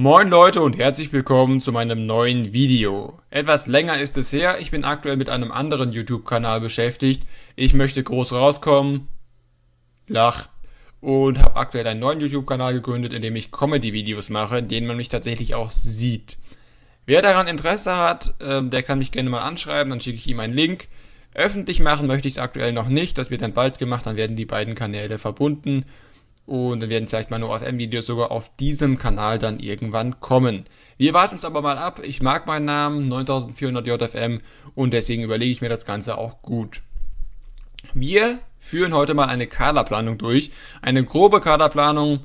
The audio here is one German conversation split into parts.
Moin Leute und herzlich willkommen zu meinem neuen Video. Etwas länger ist es her, ich bin aktuell mit einem anderen YouTube-Kanal beschäftigt. Ich möchte groß rauskommen, lach und habe aktuell einen neuen YouTube-Kanal gegründet, in dem ich Comedy-Videos mache, in denen man mich tatsächlich auch sieht. Wer daran Interesse hat, ähm, der kann mich gerne mal anschreiben, dann schicke ich ihm einen Link. Öffentlich machen möchte ich es aktuell noch nicht, das wird dann bald gemacht, dann werden die beiden Kanäle verbunden und dann werden vielleicht meine OFM-Videos sogar auf diesem Kanal dann irgendwann kommen. Wir warten es aber mal ab. Ich mag meinen Namen, 9400 JFM, und deswegen überlege ich mir das Ganze auch gut. Wir führen heute mal eine Kaderplanung durch. Eine grobe Kaderplanung.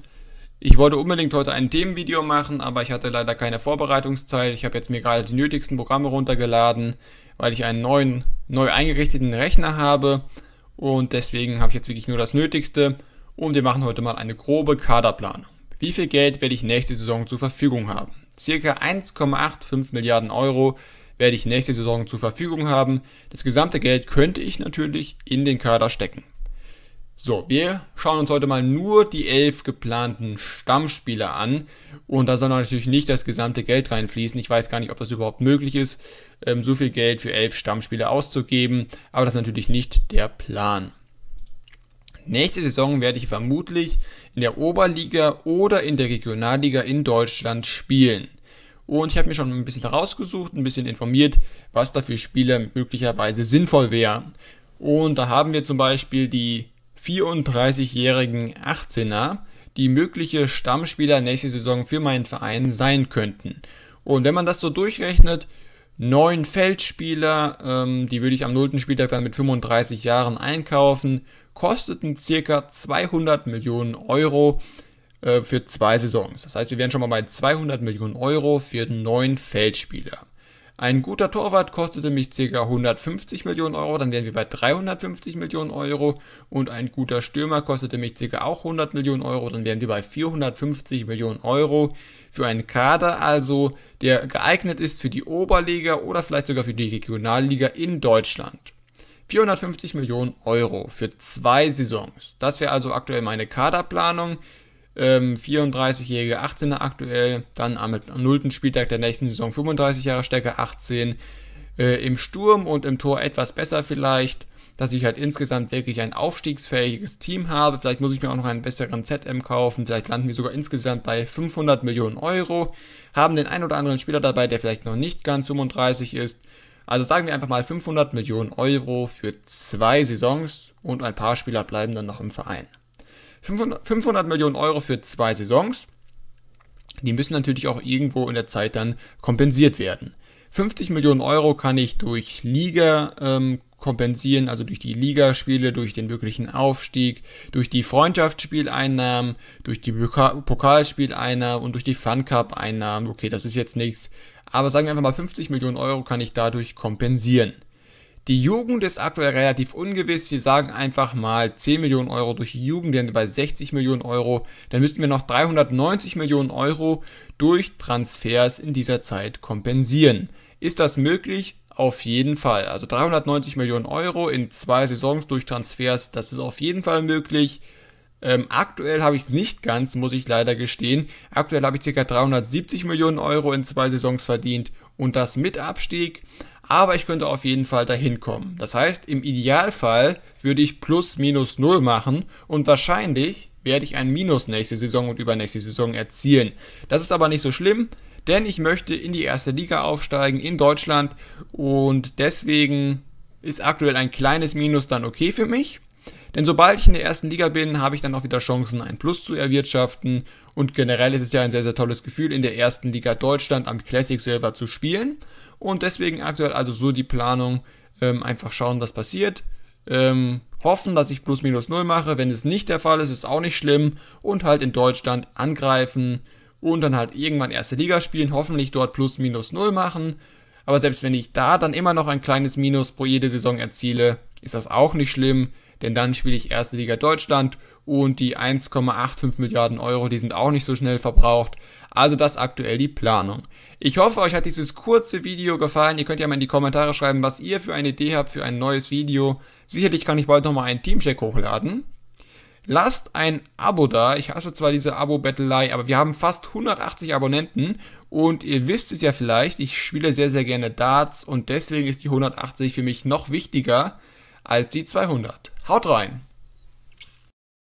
Ich wollte unbedingt heute ein Themenvideo machen, aber ich hatte leider keine Vorbereitungszeit. Ich habe jetzt mir gerade die nötigsten Programme runtergeladen, weil ich einen neuen, neu eingerichteten Rechner habe. Und deswegen habe ich jetzt wirklich nur das Nötigste und wir machen heute mal eine grobe Kaderplanung. Wie viel Geld werde ich nächste Saison zur Verfügung haben? Circa 1,85 Milliarden Euro werde ich nächste Saison zur Verfügung haben. Das gesamte Geld könnte ich natürlich in den Kader stecken. So, wir schauen uns heute mal nur die elf geplanten Stammspieler an. Und da soll natürlich nicht das gesamte Geld reinfließen. Ich weiß gar nicht, ob das überhaupt möglich ist, ähm, so viel Geld für elf Stammspieler auszugeben. Aber das ist natürlich nicht der Plan. Nächste Saison werde ich vermutlich in der Oberliga oder in der Regionalliga in Deutschland spielen. Und ich habe mir schon ein bisschen herausgesucht, ein bisschen informiert, was da für Spieler möglicherweise sinnvoll wäre. Und da haben wir zum Beispiel die 34-jährigen 18er, die mögliche Stammspieler nächste Saison für meinen Verein sein könnten. Und wenn man das so durchrechnet, neun Feldspieler, ähm, die würde ich am nullten Spieltag dann mit 35 Jahren einkaufen, kosteten circa 200 Millionen Euro äh, für zwei Saisons. Das heißt, wir wären schon mal bei 200 Millionen Euro für neun Feldspieler. Ein guter Torwart kostete mich ca. 150 Millionen Euro, dann wären wir bei 350 Millionen Euro. Und ein guter Stürmer kostete mich ca. auch 100 Millionen Euro, dann wären wir bei 450 Millionen Euro. Für einen Kader also, der geeignet ist für die Oberliga oder vielleicht sogar für die Regionalliga in Deutschland. 450 Millionen Euro für zwei Saisons. Das wäre also aktuell meine Kaderplanung. 34-Jährige, ähm, 18er aktuell, dann am, am 0. Spieltag der nächsten Saison 35 Jahre Stärke 18 äh, im Sturm und im Tor etwas besser vielleicht, dass ich halt insgesamt wirklich ein aufstiegsfähiges Team habe. Vielleicht muss ich mir auch noch einen besseren ZM kaufen, vielleicht landen wir sogar insgesamt bei 500 Millionen Euro, haben den ein oder anderen Spieler dabei, der vielleicht noch nicht ganz 35 ist. Also sagen wir einfach mal 500 Millionen Euro für zwei Saisons und ein paar Spieler bleiben dann noch im Verein. 500, 500 Millionen Euro für zwei Saisons. Die müssen natürlich auch irgendwo in der Zeit dann kompensiert werden. 50 Millionen Euro kann ich durch Liga ähm, kompensieren, also durch die Ligaspiele, durch den wirklichen Aufstieg, durch die Freundschaftsspieleinnahmen, durch die Pokalspieleinnahmen und durch die Fun Cup Einnahmen. Okay, das ist jetzt nichts, aber sagen wir einfach mal 50 Millionen Euro kann ich dadurch kompensieren. Die Jugend ist aktuell relativ ungewiss. Sie sagen einfach mal 10 Millionen Euro durch die Jugend, dann bei 60 Millionen Euro. Dann müssten wir noch 390 Millionen Euro durch Transfers in dieser Zeit kompensieren. Ist das möglich? Auf jeden Fall. Also 390 Millionen Euro in zwei Saisons durch Transfers, das ist auf jeden Fall möglich. Ähm, aktuell habe ich es nicht ganz, muss ich leider gestehen. Aktuell habe ich ca. 370 Millionen Euro in zwei Saisons verdient und das mit Abstieg, aber ich könnte auf jeden Fall dahin kommen. Das heißt, im Idealfall würde ich plus minus null machen und wahrscheinlich werde ich ein Minus nächste Saison und übernächste Saison erzielen. Das ist aber nicht so schlimm, denn ich möchte in die erste Liga aufsteigen in Deutschland und deswegen ist aktuell ein kleines Minus dann okay für mich. Denn sobald ich in der ersten Liga bin, habe ich dann auch wieder Chancen, ein Plus zu erwirtschaften. Und generell ist es ja ein sehr, sehr tolles Gefühl, in der ersten Liga Deutschland am Classic Server zu spielen. Und deswegen aktuell also so die Planung, ähm, einfach schauen, was passiert. Ähm, hoffen, dass ich plus minus null mache. Wenn es nicht der Fall ist, ist auch nicht schlimm. Und halt in Deutschland angreifen und dann halt irgendwann erste Liga spielen, hoffentlich dort plus minus null machen. Aber selbst wenn ich da dann immer noch ein kleines Minus pro jede Saison erziele, ist das auch nicht schlimm denn dann spiele ich Erste Liga Deutschland und die 1,85 Milliarden Euro, die sind auch nicht so schnell verbraucht. Also das aktuell die Planung. Ich hoffe, euch hat dieses kurze Video gefallen. Ihr könnt ja mal in die Kommentare schreiben, was ihr für eine Idee habt für ein neues Video. Sicherlich kann ich bald nochmal einen Teamcheck hochladen. Lasst ein Abo da. Ich hasse zwar diese Abo-Bettelei, aber wir haben fast 180 Abonnenten und ihr wisst es ja vielleicht, ich spiele sehr, sehr gerne Darts und deswegen ist die 180 für mich noch wichtiger als die 200. Haut rein!